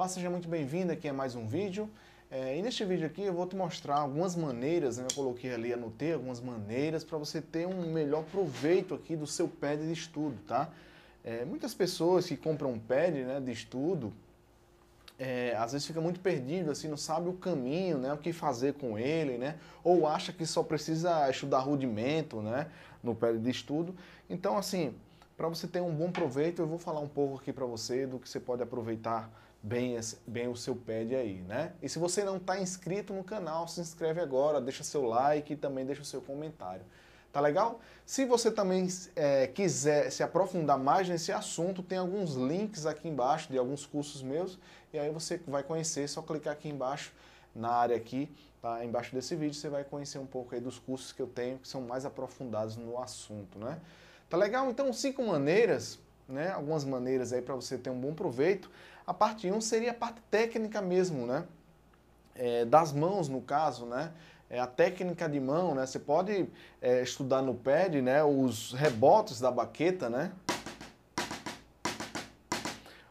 Olá, seja muito bem-vindo, aqui é mais um vídeo. É, e neste vídeo aqui eu vou te mostrar algumas maneiras, né, eu coloquei ali, anotei algumas maneiras para você ter um melhor proveito aqui do seu pad de estudo, tá? É, muitas pessoas que compram um pad né, de estudo, é, às vezes fica muito perdido, assim, não sabe o caminho, né, o que fazer com ele, né, ou acha que só precisa estudar rudimento, né, no pad de estudo. Então, assim, para você ter um bom proveito, eu vou falar um pouco aqui para você do que você pode aproveitar bem, bem o seu pad aí, né? E se você não está inscrito no canal, se inscreve agora, deixa seu like e também deixa o seu comentário. Tá legal? Se você também é, quiser se aprofundar mais nesse assunto, tem alguns links aqui embaixo de alguns cursos meus e aí você vai conhecer, é só clicar aqui embaixo na área aqui, tá? Embaixo desse vídeo você vai conhecer um pouco aí dos cursos que eu tenho que são mais aprofundados no assunto, né? Tá legal? Então, cinco maneiras, né? Algumas maneiras aí para você ter um bom proveito. A parte 1 um seria a parte técnica mesmo, né? É, das mãos, no caso, né? É a técnica de mão, né? Você pode é, estudar no pad, né? Os rebotes da baqueta, né?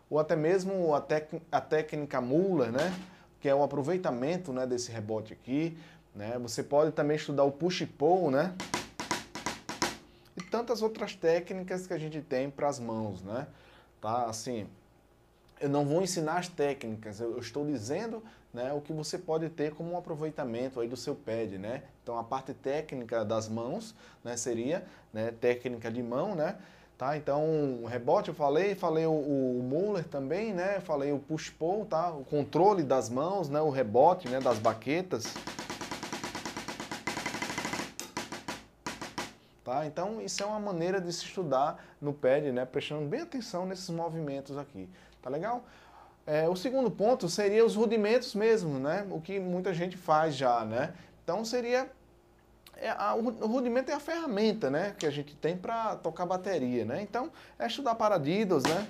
Ou até mesmo a, a técnica Muller, né? Que é o aproveitamento né, desse rebote aqui. Né? Você pode também estudar o push-pull, né? E tantas outras técnicas que a gente tem para as mãos, né? Tá? Assim, eu não vou ensinar as técnicas, eu, estou dizendo né, o que você pode ter como um aproveitamento aí do seu pad, né? Então a parte técnica das mãos, né, seria né, técnica de mão, né? Tá? Então, o rebote eu falei, falei o, o Muller também, né? Falei o push-pull, tá? O controle das mãos, né? O rebote né? das baquetas. Tá? Então, isso é uma maneira de se estudar no pad, né? Prestando bem atenção nesses movimentos aqui. Tá legal? É, o segundo ponto seria os rudimentos mesmo, né? O que muita gente faz já, né? Então seria é, a, o rudimento é a ferramenta, né? Que a gente tem para tocar bateria, né? Então é estudar paradidos, né?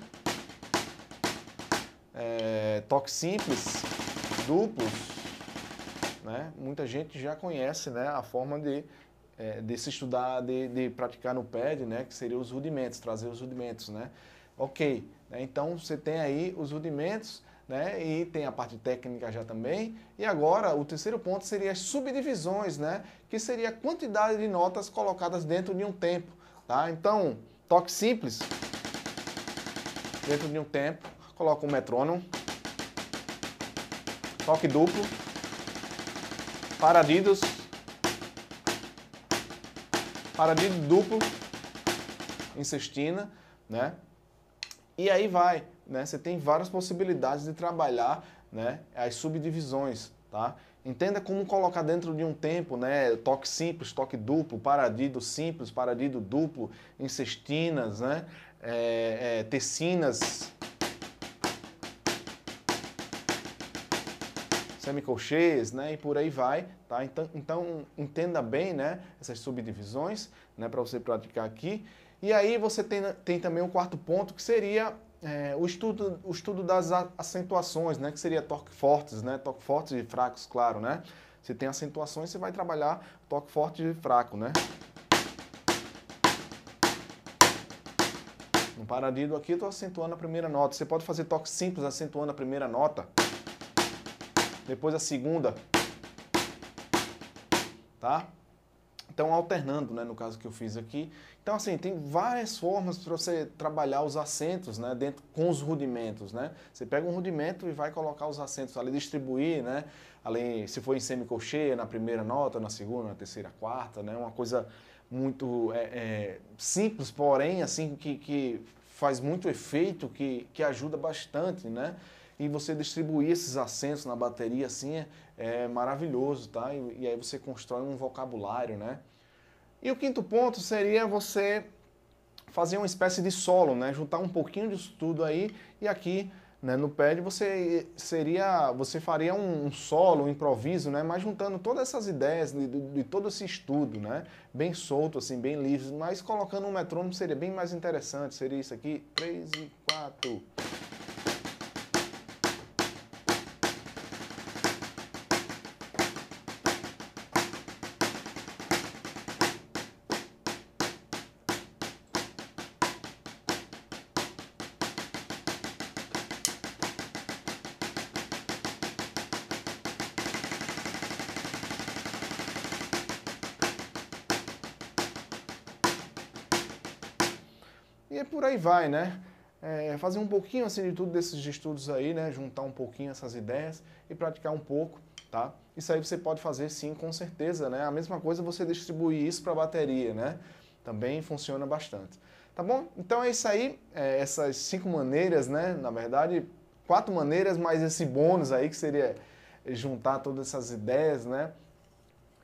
É, toques simples, duplos, né? Muita gente já conhece, né? A forma de é, de se estudar, de, de praticar no pad, né? Que seria os rudimentos, trazer os rudimentos, né? Ok, né? então você tem aí os rudimentos né? E tem a parte técnica já também. E agora, o terceiro ponto seria as subdivisões, né? Que seria a quantidade de notas colocadas dentro de um tempo, tá? Então, toque simples. Dentro de um tempo, coloca um metrônomo. Toque duplo. Paradidos. Paradido duplo. incestina, né? E aí vai, né? Você tem várias possibilidades de trabalhar, né? As subdivisões, tá? Entenda como colocar dentro de um tempo, né? Toque simples, toque duplo, paradido simples, paradido duplo, incestinas, né? É, é, tecinas, semicolchês, né, e por aí vai, tá? Então, então entenda bem, né, essas subdivisões, né, para você praticar aqui. E aí você tem, tem também um quarto ponto, que seria é, o, estudo, o estudo das acentuações, né? que seria toque fortes, né? toque fortes e fracos, claro. Né? Se tem acentuações, você vai trabalhar toque forte e fraco. Né? No paradido aqui, estou acentuando a primeira nota. Você pode fazer toque simples acentuando a primeira nota, depois a segunda. Tá? Então, alternando, né, no caso que eu fiz aqui. Então, assim, tem várias formas para você trabalhar os acentos né, dentro com os rudimentos. Né? Você pega um rudimento e vai colocar os acentos ali, distribuir, né? Além se for em semicolcheia, na primeira nota, na segunda, na terceira, quarta, né? Uma coisa muito é, é, simples, porém, assim, que, que faz muito efeito, que, que ajuda bastante, né? e você distribuir esses acentos na bateria assim é, é maravilhoso, tá? E, e, aí você constrói um vocabulário, né? E o quinto ponto seria você fazer uma espécie de solo, né? Juntar um pouquinho disso tudo aí e aqui né, no pad você seria, você faria um, um solo, um improviso, né? Mas juntando todas essas ideias de, de, de todo esse estudo, né? Bem solto, assim, bem livre, mas colocando um metrônomo seria bem mais interessante. Seria isso aqui, 3 e 4. E é por aí vai, né? É, fazer um pouquinho assim de tudo desses estudos aí, né? Juntar um pouquinho essas ideias e praticar um pouco, tá? Isso aí você pode fazer sim, com certeza, né? A mesma coisa você distribuir isso para a bateria, né? Também funciona bastante. Tá bom? Então é isso aí, é, essas cinco maneiras, né? Na verdade, quatro maneiras, mais esse bônus aí que seria juntar todas essas ideias, né?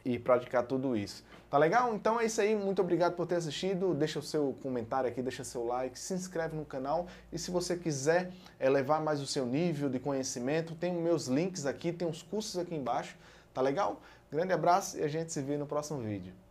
E praticar tudo isso. Tá legal? Então é isso aí. Muito obrigado por ter assistido. Deixa o seu comentário aqui, deixa o seu like, se inscreve no canal e se você quiser elevar eh, mais o seu nível de conhecimento, tem meus links aqui, tem os cursos aqui embaixo. Tá legal? Grande abraço e a gente se vê no próximo vídeo.